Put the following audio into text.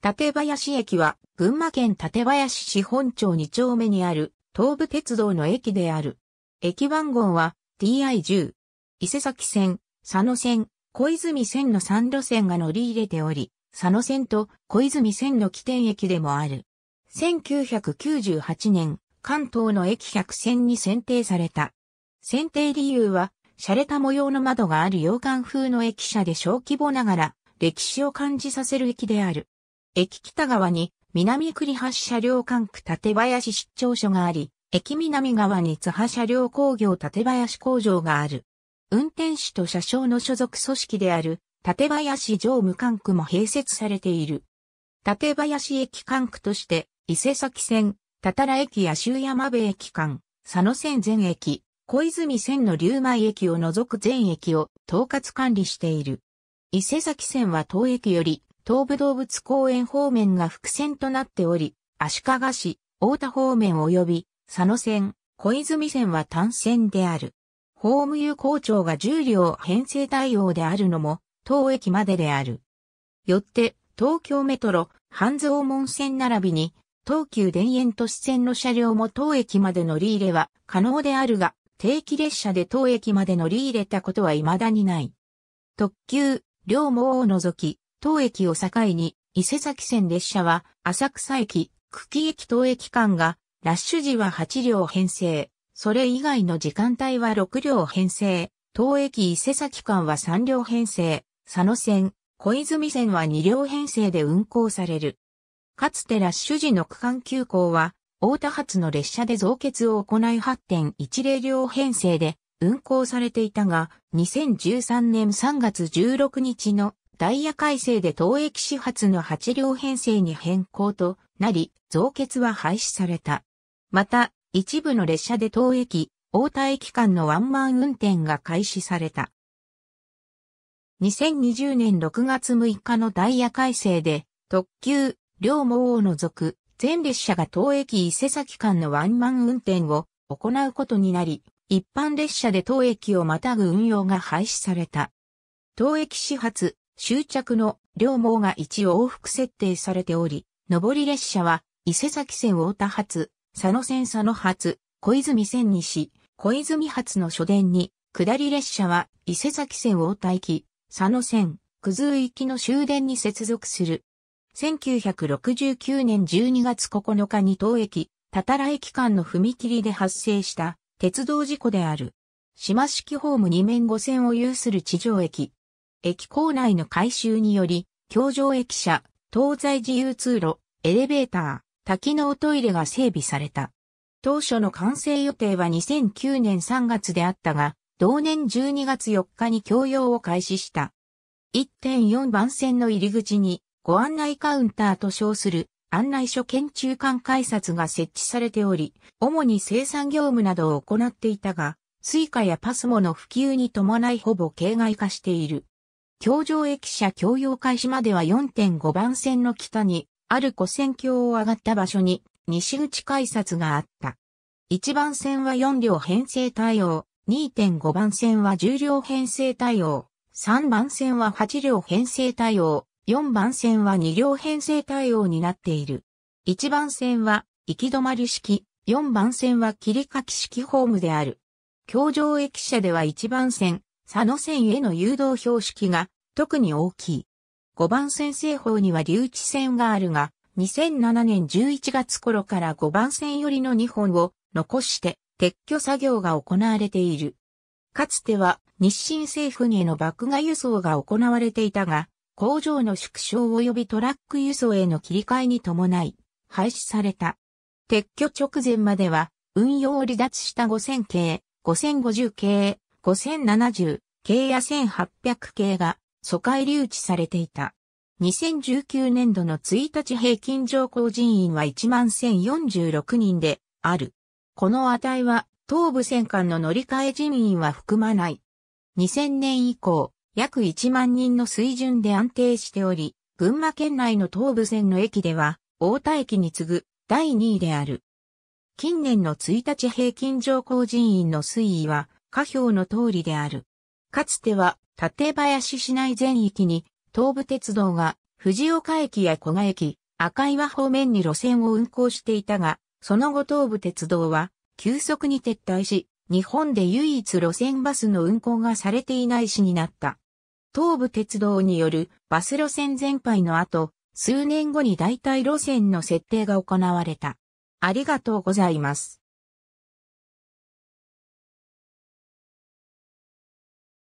館林駅は群馬県館林市本町2丁目にある東武鉄道の駅である。駅番号は TI10。伊勢崎線、佐野線、小泉線の3路線が乗り入れており、佐野線と小泉線の起点駅でもある。1998年、関東の駅100線に選定された。選定理由は、洒落た模様の窓がある洋館風の駅舎で小規模ながら、歴史を感じさせる駅である。駅北側に南栗橋車両管区館林出張所があり、駅南側に津波車両工業館林工場がある。運転手と車掌の所属組織である、館林常務管区も併設されている。館林駅管区として、伊勢崎線、多た良駅や周山部駅間、佐野線全駅、小泉線の竜舞駅を除く全駅を統括管理している。伊勢崎線は当駅より東武動物公園方面が伏線となっており、足利市、大田方面及び佐野線、小泉線は単線である。ホーム有効庁が重量両編成対応であるのも、当駅までである。よって、東京メトロ、半蔵門線並びに、東急田園都市線の車両も当駅まで乗り入れは可能であるが、定期列車で当駅まで乗り入れたことは未だにない。特急、両毛を除き、当駅を境に、伊勢崎線列車は、浅草駅、久喜駅当駅間が、ラッシュ時は8両編成、それ以外の時間帯は6両編成、当駅伊勢崎間は3両編成、佐野線、小泉線は2両編成で運行される。かつてラッシュ時の区間急行は、大田発の列車で増結を行い8.10両編成で運行されていたが、2013年3月16日のダイヤ改正で東駅始発の8両編成に変更となり、増結は廃止された。また、一部の列車で東駅、大田駅間のワンマン運転が開始された。2020年6月6日のダイヤ改正で、特急、両毛を除く、全列車が東駅伊勢崎間のワンマン運転を行うことになり、一般列車で当駅をまたぐ運用が廃止された。東駅始発、終着の両網が一往復設定されており、上り列車は伊勢崎線大田発、佐野線佐野発、小泉線西、小泉発の初電に、下り列車は伊勢崎線大田行き、佐野線、九頭行きの終電に接続する。1969年12月9日に当駅、たたら駅間の踏切で発生した鉄道事故である。島式ホーム2面5線を有する地上駅、駅構内の改修により、橋上駅舎、東西自由通路、エレベーター、多機能トイレが整備された。当初の完成予定は2009年3月であったが、同年12月4日に供用を開始した。1.4番線の入り口に、ご案内カウンターと称する案内所兼中間改札が設置されており、主に生産業務などを行っていたが、スイカやパスモの普及に伴いほぼ形骸化している。京上駅舎共用開始までは4.5番線の北に、ある古線橋を上がった場所に、西口改札があった。1番線は4両編成対応、2.5番線は10両編成対応、3番線は8両編成対応、4番線は2両編成対応になっている。1番線は行き止まり式、4番線は切り書き式ホームである。京上駅舎では1番線、佐野線への誘導標識が特に大きい。5番線西方には留置線があるが、2007年11月頃から5番線寄りの2本を残して撤去作業が行われている。かつては日清政府への爆買輸送が行われていたが、工場の縮小及びトラック輸送への切り替えに伴い、廃止された。撤去直前までは、運用を離脱した5000系、5050系、5070系や1800系が疎開留置されていた。2019年度の1日平均上降人員は11,046人である。この値は東部線間の乗り換え人員は含まない。2000年以降、約1万人の水準で安定しており、群馬県内の東部線の駅では、大田駅に次ぐ第2位である。近年の1日平均乗降人員の推移は、下表の通りである。かつては、館林市内全域に、東武鉄道が、藤岡駅や古賀駅、赤岩方面に路線を運行していたが、その後東武鉄道は、急速に撤退し、日本で唯一路線バスの運行がされていない市になった。東武鉄道によるバス路線全廃の後、数年後に代替路線の設定が行われた。ありがとうございます。